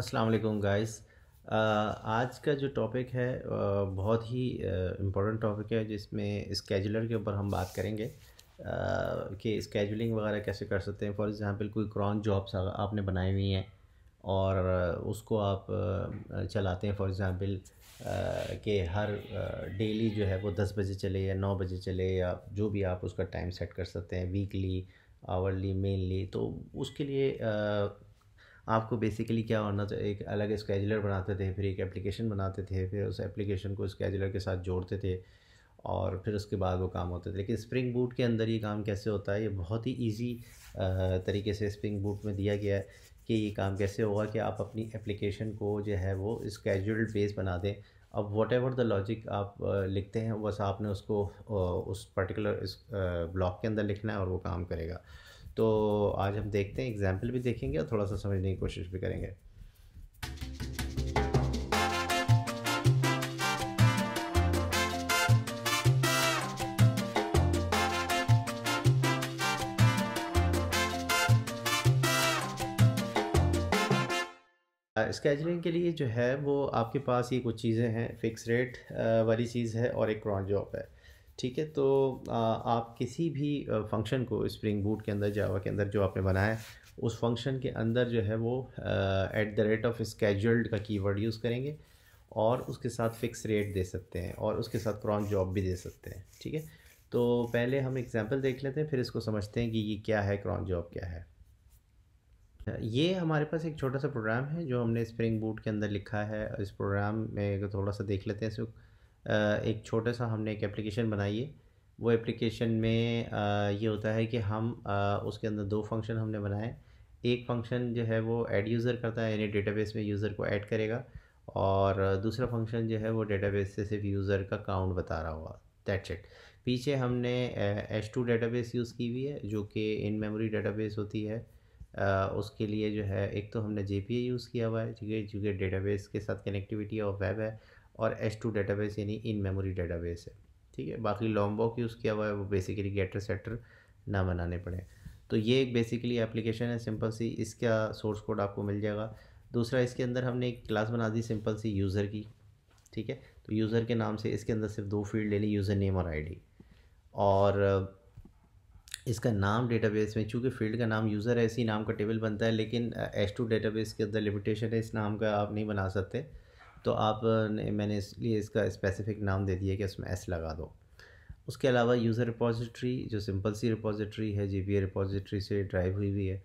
अस्सलाम वालेकुम गाइस आज का जो टॉपिक है बहुत ही इम्पोर्टेंट टॉपिक है जिसमें स्केजुलर के ऊपर हम बात करेंगे कि स्केजुलिंग वगैरह कैसे कर सकते हैं फॉर एग्ज़ाम्पल कोई क्रॉन जॉब्स आपने बनाई हुई हैं और उसको आप चलाते हैं फॉर एग्ज़ाम्पल कि हर डेली जो है वो दस बजे चले या नौ बजे चले या जो भी आप उसका टाइम सेट कर सकते हैं वीकली आवरली मेनली तो उसके लिए आपको बेसिकली क्या होना चाहिए एक अलग स्केजुलर बनाते थे फिर एक एप्लीकेशन बनाते थे फिर उस एप्लीकेशन को स्केजुलर के साथ जोड़ते थे और फिर उसके बाद वो काम होते थे लेकिन स्प्रिंग बूट के अंदर ये काम कैसे होता है ये बहुत ही ईजी तरीके से स्प्रिंग बूट में दिया गया है कि ये काम कैसे होगा कि आप अपनी एप्लीकेशन को जो है वो स्केजुअल बेस बना दें अब वॉट एवर द लॉजिक आप लिखते हैं बस आपने उसको उस पर्टिकुलर इस ब्लॉक के अंदर लिखना है और वो काम करेगा तो आज हम देखते हैं एग्जाम्पल भी देखेंगे और थोड़ा सा समझने की कोशिश भी करेंगे स्केजलिंग के लिए जो है वो आपके पास ये कुछ चीज़ें हैं फिक्स रेट वाली चीज़ है और एक क्रॉन जॉब है ठीक है तो आ, आप किसी भी फंक्शन को स्प्रिंग बूट के अंदर जावा के अंदर जो आपने बनाया उस फंक्शन के अंदर जो है वो at the rate of scheduled का कीवर्ड यूज़ करेंगे और उसके साथ फिक्स रेट दे सकते हैं और उसके साथ क्रॉन जॉब भी दे सकते हैं ठीक है तो पहले हम एग्जांपल देख लेते हैं फिर इसको समझते हैं कि ये क्या है क्रॉन जॉब क्या है ये हमारे पास एक छोटा सा प्रोग्राम है जो हमने स्प्रिंग बूट के अंदर लिखा है इस प्रोग्राम में थोड़ा सा देख लेते हैं इसको एक छोटा सा हमने एक एप्लीकेशन बनाई है वो एप्लीकेशन में ये होता है कि हम उसके अंदर दो फंक्शन हमने बनाए एक फंक्शन जो है वो ऐड यूज़र करता है यानी डेटाबेस में यूज़र को ऐड करेगा और दूसरा फंक्शन जो है वो डेटाबेस से सिर्फ यूज़र का काउंट बता रहा होगा दैट्स इट पीछे हमने एच टू डेटाबेस यूज़ की हुई है जो कि इन मेमोरी डेटाबेस होती है उसके लिए जो है एक तो हमने जे यूज़ किया हुआ है ठीक है जो डेटाबेस के साथ कनेक्टिविटी और वेब है और एस टू डेटाबेस यानी इन मेमोरी डेटाबेस है ठीक है बाकी लॉम्बॉक यूज़ किया हुआ है वो बेसिकली गेटर सेटर ना बनाने पड़े तो ये एक बेसिकली एप्लीकेशन है सिंपल सी इसका सोर्स कोड आपको मिल जाएगा दूसरा इसके अंदर हमने एक क्लास बना दी सिंपल सी यूज़र की ठीक है तो यूज़र के नाम से इसके अंदर सिर्फ दो फील्ड ले ली यूज़र नेम और आईडी और इसका नाम डेटाबेस में चूँकि फील्ड का नाम यूज़र है इसी नाम का टेबल बनता है लेकिन एस टू डेटाबेस के अंदर लिमिटेशन है इस नाम का आप नहीं बना सकते तो आप मैंने इसलिए इसका स्पेसिफिक नाम दे दिया कि उसमें एस लगा दो उसके अलावा यूज़र रिपोजिटरी जो सिंपल सी रिपोजिटरी है जी बी से ड्राइव हुई हुई है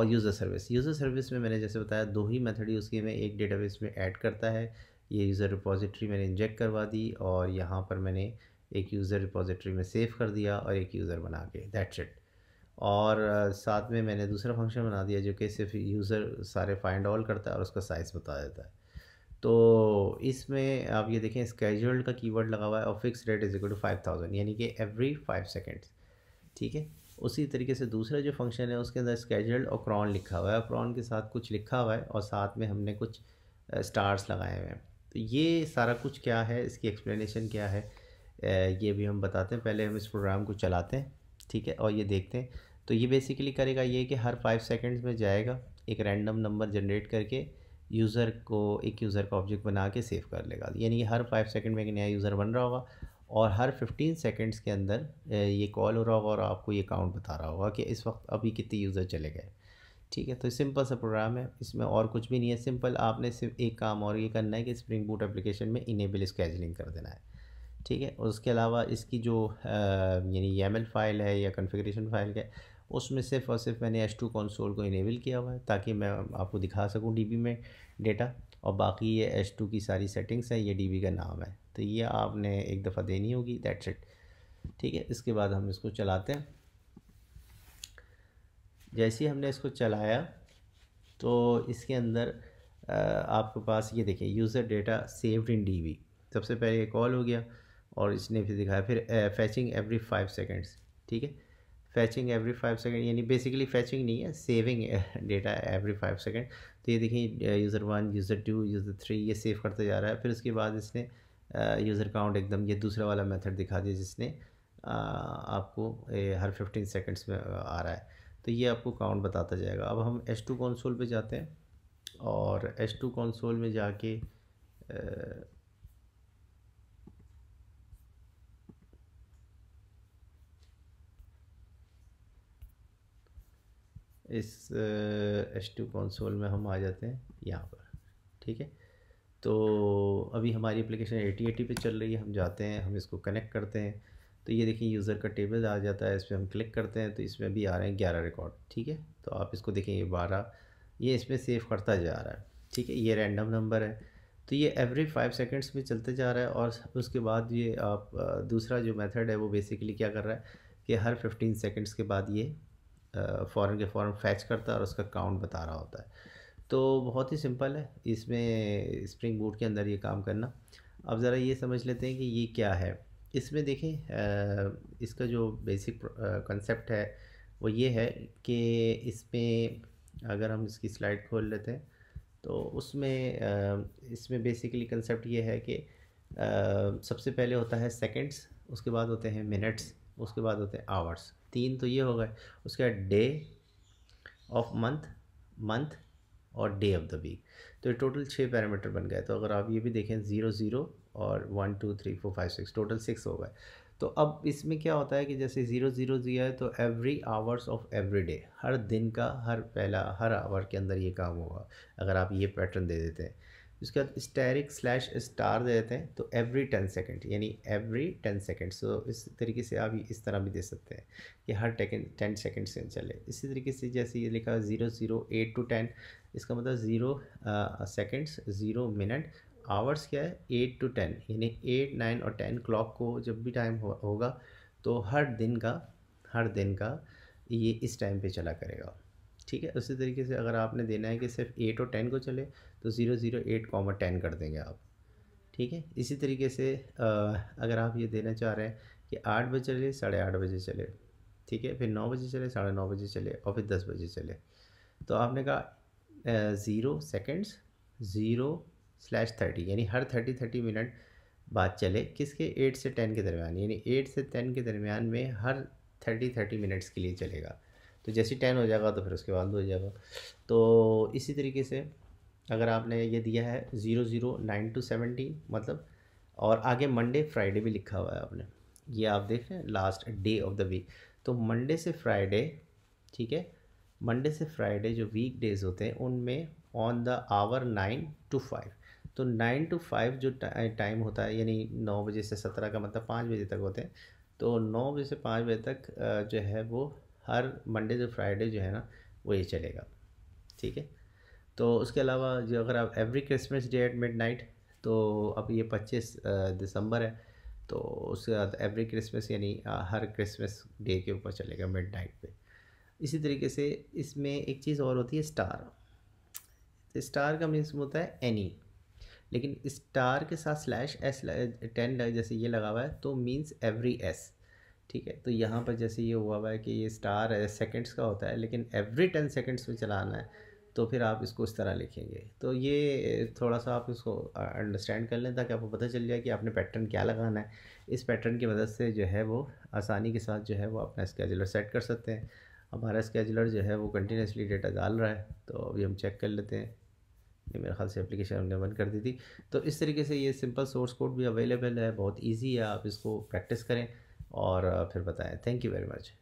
और यूज़र सर्विस यूज़र सर्विस में मैंने जैसे बताया दो ही मेथड यूज़ किए मैं एक डेटाबेस में ऐड करता है ये यूज़र रिपोजिटरी मैंने इंजेक्ट करवा दी और यहाँ पर मैंने एक यूज़र रिपोजिटरी में सेव कर दिया और एक यूज़र बना के दैट्स इट और साथ में मैंने दूसरा फंक्शन बना दिया जो कि सिर्फ यूज़र सारे फाइंड ऑल करता है और उसका साइज़ बता देता है तो इसमें आप ये देखें स्केजल्ड का कीवर्ड लगा हुआ है और fix rate is equal to five thousand यानी कि एवरी फाइव सेकेंड्स ठीक है उसी तरीके से दूसरा जो फंक्शन है उसके अंदर स्केजल्ड और क्रॉन लिखा हुआ है और क्रॉन के साथ कुछ लिखा हुआ है और साथ में हमने कुछ स्टार्स लगाए हुए हैं तो ये सारा कुछ क्या है इसकी एक्सप्लेनेशन क्या है ये भी हम बताते हैं पहले हम इस प्रोग्राम को चलाते हैं ठीक है और ये देखते हैं तो ये बेसिकली करेगा ये कि हर फाइव सेकेंड्स में जाएगा एक रैंडम नंबर जनरेट करके यूज़र को एक यूज़र का ऑब्जेक्ट बना के सेव कर लेगा यानी कि हर फाइव सेकंड में एक नया यूज़र बन रहा होगा और हर फिफ्टीन सेकेंड्स के अंदर ये कॉल हो रहा होगा और आपको ये काउंट बता रहा होगा कि इस वक्त अभी कितने यूज़र चले गए ठीक है तो सिंपल सा प्रोग्राम है इसमें और कुछ भी नहीं है सिंपल आपने सिर्फ एक काम और ये करना है कि स्प्रिंग बूट एप्लीकेशन में इनेबल स्कैजलिंग कर देना है ठीक है और उसके अलावा इसकी जो यानी एम फाइल है या कन्फिग्रेशन फाइल है उसमें सिर्फ और सिर्फ मैंने एच टू कॉन्सोल को इनेबल किया हुआ है ताकि मैं आपको दिखा सकूँ डी में डेटा और बाकी ये एच टू की सारी सेटिंग्स हैं ये डी का नाम है तो ये आपने एक दफ़ा देनी होगी दैट्स इट ठीक है इसके बाद हम इसको चलाते हैं जैसे ही हमने इसको चलाया तो इसके अंदर आपके पास ये देखिए user data saved in the सबसे पहले कॉल हो गया और इसने भी दिखाया फिर फैचिंग एवरी फाइव सेकेंड्स ठीक है फैचिंग एवरी फाइव सेकेंड यानी बेसिकली फैचिंग नहीं है saving data every five second तो ये देखिए user one user two user three ये सेव करता जा रहा है फिर उसके बाद इसने यूज़र काउंट एकदम ये दूसरा वाला मेथड दिखा दिया जिसने uh, आपको हर फिफ्टीन सेकेंड्स में आ रहा है तो ये आपको काउंट बताता जाएगा अब हम एस टू कौनसोल पर जाते हैं और एस टू कौनसोल में जाके इस एस टू कंसोल में हम आ जाते हैं यहाँ पर ठीक है तो अभी हमारी एप्लीकेशन ए टी पे चल रही है हम जाते हैं हम इसको कनेक्ट करते हैं तो ये देखिए यूज़र का टेबल आ जाता है इस पर हम क्लिक करते हैं तो इसमें भी आ रहे हैं ग्यारह रिकॉर्ड ठीक है तो आप इसको देखें ये बारह ये इसमें सेव करता जा रहा है ठीक है ये रैंडम नंबर है तो ये एवरी फाइव सेकेंड्स में चलते जा रहा है और उसके बाद ये आप दूसरा जो मेथड है वो बेसिकली क्या कर रहा है कि हर फिफ्टीन सेकेंड्स के बाद ये फ़ौरन के फ़ौरन फैच करता है और उसका काउंट बता रहा होता है तो बहुत ही सिंपल है इसमें स्प्रिंग बूट के अंदर ये काम करना अब ज़रा ये समझ लेते हैं कि ये क्या है इसमें देखें इसका जो बेसिक कंसेप्ट है वो ये है कि इसमें अगर हम इसकी स्लाइड खोल लेते हैं तो उसमें इसमें बेसिकली कंसेप्ट ये है कि सबसे पहले होता है सेकंड्स उसके बाद होते हैं मिनट्स उसके बाद होते हैं आवर्स तीन तो ये हो गए उसके बाद डे ऑफ मंथ मंथ और डे ऑफ द वीक तो ये टोटल छः पैरामीटर बन गए तो अगर आप ये भी देखें ज़ीरो ज़ीरो और one two three four five six total six हो गए तो अब इसमें क्या होता है कि जैसे ज़ीरो ज़ीरो दिया है तो every hours of every day हर दिन का हर पहला हर आवर के अंदर ये काम होगा अगर आप ये पैटर्न दे देते हैं उसके बाद स्टेरिक स्लैश स्टार दे देते हैं तो एवरी टेन सेकेंड यानी एवरी टेन सेकेंड सो इस तरीके से आप इस तरह भी दे सकते हैं कि हर टेकेंड टेन सेकेंड से चले इसी तरीके से जैसे ये लिखा zero zero eight to ten इसका मतलब zero seconds zero minute hours क्या है एट टू टेन यानी एट नाइन और टेन क्लॉक को जब भी टाइम हो, होगा तो हर दिन का हर दिन का ये इस टाइम पे चला करेगा ठीक है उसी तरीके से अगर आपने देना है कि सिर्फ एट और टेन को चले तो zero zero eight comma ten कर देंगे आप ठीक है इसी तरीके से अगर आप ये देना चाह रहे हैं कि आठ बजे चले साढ़े आठ बजे चले ठीक है फिर नौ बजे चले साढ़े नौ बजे चले और फिर दस बजे चले तो आपने कहा zero seconds zero slash thirty यानी हर थर्टी थर्टी मिनट बाद चले किसके एट से टेन के दरमियान यानी एट से टेन के दरमियान में हर थर्टी थर्टी मिनट्स के लिए चलेगा तो जैसे टेन हो जाएगा तो फिर उसके बाद हो जाएगा तो इसी तरीके से अगर आपने ये दिया है zero zero nine two seventy मतलब और आगे मंडे फ्राइडे भी लिखा हुआ है आपने ये आप देख रहे हैं last day of the week तो मंडे से फ्राइडे ठीक है मंडे से फ्राइडे जो वीक डेज होते हैं उनमें on the hour nine to five तो नाइन टू फाइव जो टाइम होता है यानी नौ बजे से सत्रह का मतलब पाँच बजे तक होते हैं तो नौ बजे से पाँच बजे तक जो है वो हर मंडे से फ्राइडे जो है ना वो ये चलेगा ठीक है तो उसके अलावा जो अगर आप every Christmas day at midnight तो अब ये पच्चीस दिसंबर है तो उसके बाद एवरी क्रिसमस यानी हर क्रिसमस डे के ऊपर चलेगा मिड नाइट पर इसी तरीके से इसमें एक चीज़ और होती है स्टार तो स्टार का मीन्स होता है एनी लेकिन स्टार के साथ स्लैश एस टेन जैसे ये लगा हुआ है तो मीन्स एवरी एस ठीक है तो यहाँ पर जैसे ये हुआ हुआ है कि ये स्टार है सेकेंड्स का होता है लेकिन एवरी टेन सेकेंड्स में चलाना है तो फिर आप इसको इस तरह लिखेंगे तो ये eh, थोड़ा सा आप इसको अंडरस्टैंड कर लें ताकि आपको पता चल जाए कि आपने पैटर्न क्या लगाना है इस पैटर्न की मदद से जो है वो आसानी के साथ जो है वो अपना स्केजुलर सेट कर सकते हैं हमारा स्केजुलर जो है वो कंटिन्यूसली डेटा डाल रहा है तो अभी हम चेक कर लेते हैं ये मेरे ख्याल से एप्लीकेशन हमने बंद कर दी थी तो इस तरीके से ये सिंपल सोर्स कोड भी अवेलेबल है बहुत ईजी है आप इसको प्रैक्टिस करें और फिर बताएं थैंक यू वेरी मच